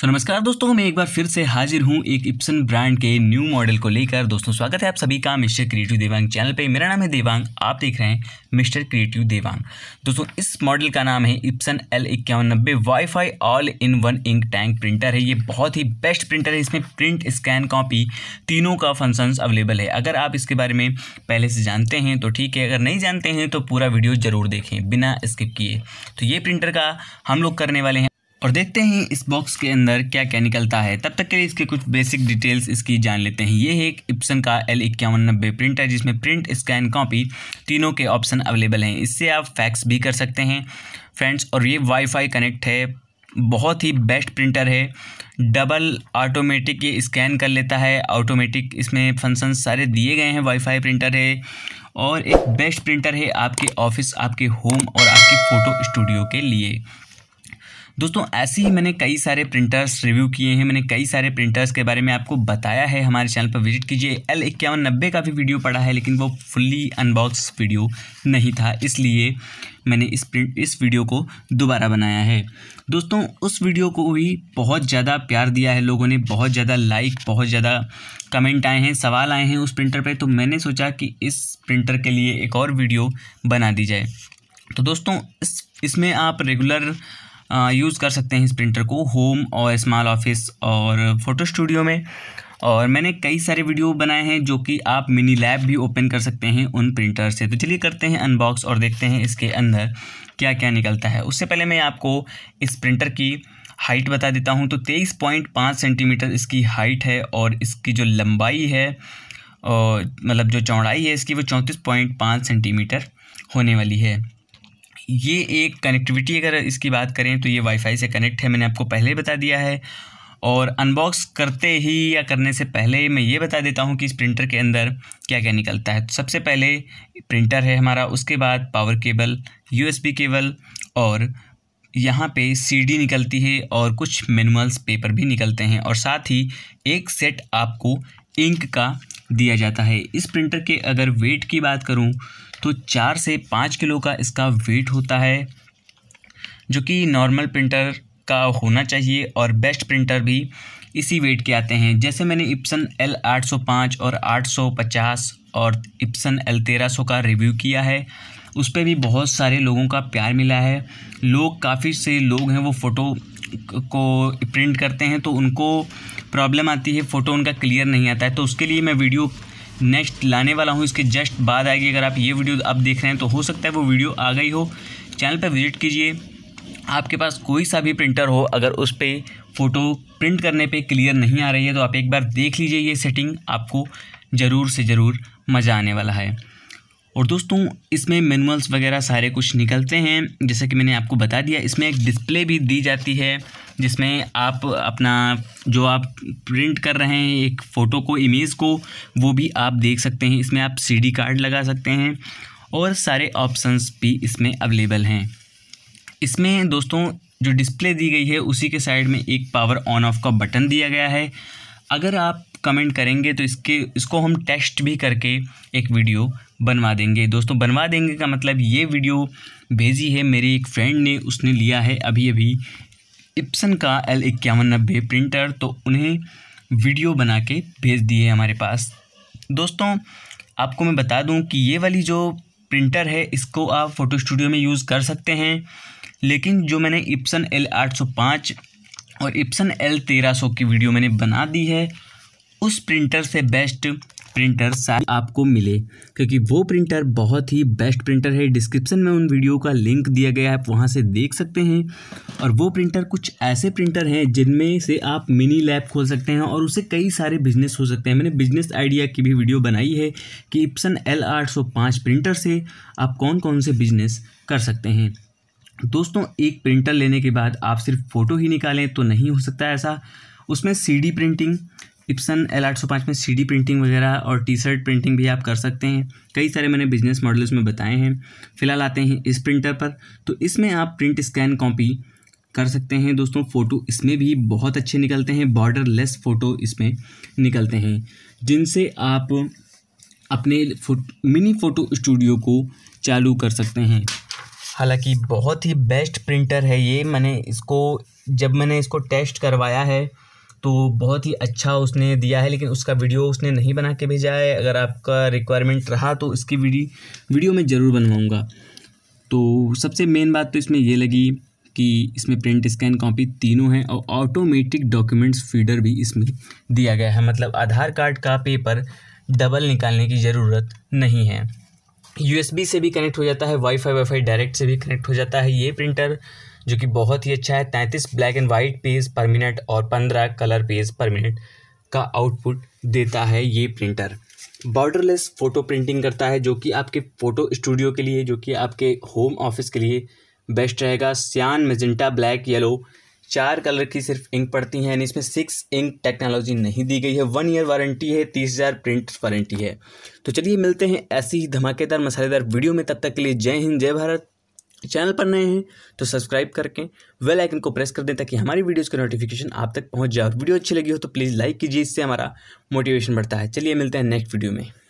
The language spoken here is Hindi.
तो नमस्कार दोस्तों मैं एक बार फिर से हाजिर हूँ एक इप्सन ब्रांड के न्यू मॉडल को लेकर दोस्तों स्वागत है आप सभी का मिस्टर क्रिएटिव देवांग चैनल पे मेरा नाम है देवांग आप देख रहे हैं मिस्टर क्रिएटिव देवांग दोस्तों इस मॉडल का नाम है इप्सन एल इक्यावन नब्बे wifi all in one ink tank printer है ये बहुत ही बेस्ट प्रिंटर है इसमें प्रिंट स्कैन कॉपी तीनों का फंक्शन अवेलेबल है अगर आप इसके बारे में पहले से जानते हैं तो ठीक है अगर नहीं जानते हैं तो पूरा वीडियो ज़रूर देखें बिना स्किप किए तो ये प्रिंटर का हम लोग करने वाले हैं और देखते हैं इस बॉक्स के अंदर क्या क्या निकलता है तब तक के लिए इसके कुछ बेसिक डिटेल्स इसकी जान लेते हैं ये है एक इप्सन का एल इक्यावन नब्बे प्रिंट है जिसमें प्रिंट स्कैन कॉपी तीनों के ऑप्शन अवेलेबल हैं इससे आप फैक्स भी कर सकते हैं फ्रेंड्स और ये वाईफाई कनेक्ट है बहुत ही बेस्ट प्रिंटर है डबल ऑटोमेटिक ये स्कैन कर लेता है ऑटोमेटिक इसमें फंक्शन सारे दिए गए हैं वाईफाई प्रिंटर है और एक बेस्ट प्रिंटर है आपके ऑफिस आपके होम और आपके फ़ोटो स्टूडियो के लिए दोस्तों ऐसे ही मैंने कई सारे प्रिंटर्स रिव्यू किए हैं मैंने कई सारे प्रिंटर्स के बारे में आपको बताया है हमारे चैनल पर विजिट कीजिए एल इक्यावन नब्बे का भी वीडियो पड़ा है लेकिन वो फुल्ली अनबॉक्स वीडियो नहीं था इसलिए मैंने इस प्रिंट इस वीडियो को दोबारा बनाया है दोस्तों उस वीडियो को भी बहुत ज़्यादा प्यार दिया है लोगों ने बहुत ज़्यादा लाइक बहुत ज़्यादा कमेंट आए हैं सवाल आए हैं उस प्रिंटर पर तो मैंने सोचा कि इस प्रिंटर के लिए एक और वीडियो बना दी जाए तो दोस्तों इस इसमें आप रेगुलर यूज़ कर सकते हैं इस प्रिंटर को होम और स्मॉल ऑफिस और फ़ोटो स्टूडियो में और मैंने कई सारे वीडियो बनाए हैं जो कि आप मिनी लैब भी ओपन कर सकते हैं उन प्रिंटर से तो चलिए करते हैं अनबॉक्स और देखते हैं इसके अंदर क्या क्या निकलता है उससे पहले मैं आपको इस प्रिंटर की हाइट बता देता हूँ तो तेईस पॉइंट पाँच सेंटीमीटर इसकी हाइट है और इसकी जो लंबाई है मतलब जो चौड़ाई है इसकी वो चौंतीस पॉइंट पाँच सेंटीमीटर होने वाली है ये एक कनेक्टिविटी अगर इसकी बात करें तो ये वाईफाई से कनेक्ट है मैंने आपको पहले बता दिया है और अनबॉक्स करते ही या करने से पहले मैं ये बता देता हूँ कि इस प्रिंटर के अंदर क्या क्या निकलता है तो सबसे पहले प्रिंटर है हमारा उसके बाद पावर केबल यूएसबी केबल और यहाँ पे सीडी निकलती है और कुछ मैनुअल्स पेपर भी निकलते हैं और साथ ही एक सेट आपको इंक का दिया जाता है इस प्रिंटर के अगर वेट की बात करूँ तो चार से पाँच किलो का इसका वेट होता है जो कि नॉर्मल प्रिंटर का होना चाहिए और बेस्ट प्रिंटर भी इसी वेट के आते हैं जैसे मैंने इप्सन एल 805 और 850 और इप्सन एल 1300 का रिव्यू किया है उस पर भी बहुत सारे लोगों का प्यार मिला है लोग काफ़ी से लोग हैं वो फ़ोटो को प्रिंट करते हैं तो उनको प्रॉब्लम आती है फ़ोटो उनका क्लियर नहीं आता है तो उसके लिए मैं वीडियो नेक्स्ट लाने वाला हूँ इसके जस्ट बाद आएगी अगर आप ये वीडियो अब देख रहे हैं तो हो सकता है वो वीडियो आ गई हो चैनल पर विजिट कीजिए आपके पास कोई सा भी प्रिंटर हो अगर उस पर फ़ोटो प्रिंट करने पे क्लियर नहीं आ रही है तो आप एक बार देख लीजिए ये सेटिंग आपको ज़रूर से ज़रूर मज़ा आने वाला है और दोस्तों इसमें मैनुअल्स वगैरह सारे कुछ निकलते हैं जैसे कि मैंने आपको बता दिया इसमें एक डिस्प्ले भी दी जाती है जिसमें आप अपना जो आप प्रिंट कर रहे हैं एक फ़ोटो को इमेज को वो भी आप देख सकते हैं इसमें आप सीडी कार्ड लगा सकते हैं और सारे ऑप्शंस भी इसमें अवेलेबल हैं इसमें दोस्तों जो डिस्प्ले दी गई है उसी के साइड में एक पावर ऑन ऑफ का बटन दिया गया है अगर आप कमेंट करेंगे तो इसके इसको हम टेस्ट भी करके एक वीडियो बनवा देंगे दोस्तों बनवा देंगे का मतलब ये वीडियो भेजी है मेरे एक फ्रेंड ने उसने लिया है अभी अभी इप्सन का एल इक्यावन नब्बे प्रिंटर तो उन्हें वीडियो बना के भेज दिए हमारे पास दोस्तों आपको मैं बता दूं कि ये वाली जो प्रिंटर है इसको आप फ़ोटो स्टूडियो में यूज़ कर सकते हैं लेकिन जो मैंने इप्सन एल आठ सौ पाँच और इप्सन एल तेरह सौ की वीडियो मैंने बना दी है उस प्रिंटर से बेस्ट प्रिंटर शायद आपको मिले क्योंकि वो प्रिंटर बहुत ही बेस्ट प्रिंटर है डिस्क्रिप्शन में उन वीडियो का लिंक दिया गया है आप वहाँ से देख सकते हैं और वो प्रिंटर कुछ ऐसे प्रिंटर हैं जिनमें से आप मिनी लैब खोल सकते हैं और उसे कई सारे बिजनेस हो सकते हैं मैंने बिजनेस आइडिया की भी वीडियो बनाई है कि इप्सन एल प्रिंटर से आप कौन कौन से बिजनेस कर सकते हैं दोस्तों एक प्रिंटर लेने के बाद आप सिर्फ फ़ोटो ही निकालें तो नहीं हो सकता ऐसा उसमें सी प्रिंटिंग इप्सन एल आठ सौ पाँच में सी डी प्रिंटिंग वगैरह और टी शर्ट प्रिंटिंग भी आप कर सकते हैं कई सारे मैंने बिजनेस मॉडल उसमें बताए हैं फिलहाल आते हैं इस प्रिंटर पर तो इसमें आप प्रिंट स्कैन कॉपी कर सकते हैं दोस्तों फ़ोटो इसमें भी बहुत अच्छे निकलते हैं बॉर्डर लेस फ़ोटो इसमें निकलते हैं जिनसे आप अपने मिनी फ़ोटो स्टूडियो को चालू कर सकते हैं हालांकि बहुत ही बेस्ट प्रिंटर है ये मैंने इसको जब मैंने इसको टेस्ट करवाया है तो बहुत ही अच्छा उसने दिया है लेकिन उसका वीडियो उसने नहीं बना के भेजा है अगर आपका रिक्वायरमेंट रहा तो इसकी वीडियो वीडियो मैं ज़रूर बनवाऊँगा तो सबसे मेन बात तो इसमें ये लगी कि इसमें प्रिंट स्कैन कॉपी तीनों हैं और ऑटोमेटिक डॉक्यूमेंट्स फीडर भी इसमें दिया गया है मतलब आधार कार्ड का पेपर डबल निकालने की ज़रूरत नहीं है यूएसबी से भी कनेक्ट हो जाता है वाईफाई वाईफाई डायरेक्ट से भी कनेक्ट हो जाता है ये प्रिंटर जो कि बहुत ही अच्छा है तैंतीस ब्लैक एंड वाइट पेज पर मिनट और पंद्रह कलर पेज पर मिनट का आउटपुट देता है ये प्रिंटर बॉर्डरलेस फ़ोटो प्रिंटिंग करता है जो कि आपके फ़ोटो स्टूडियो के लिए जो कि आपके होम ऑफिस के लिए बेस्ट रहेगा सियान मेजेंटा ब्लैक येलो चार कलर की सिर्फ इंक पड़ती हैं इसमें सिक्स इंक टेक्नोलॉजी नहीं दी गई है वन ईयर वारंटी है तीस हज़ार प्रिंट वारंटी है तो चलिए मिलते हैं ऐसी ही धमाकेदार मसालेदार वीडियो में तब तक के लिए जय हिंद जय भारत चैनल पर नए हैं तो सब्सक्राइब करके वेल आइकन को प्रेस कर दें ताकि हमारी वीडियोस का नोटिफिकेशन आप तक पहुंच जाए वीडियो अच्छी लगी हो तो प्लीज़ लाइक कीजिए इससे हमारा मोटिवेशन बढ़ता है चलिए मिलते हैं नेक्स्ट वीडियो में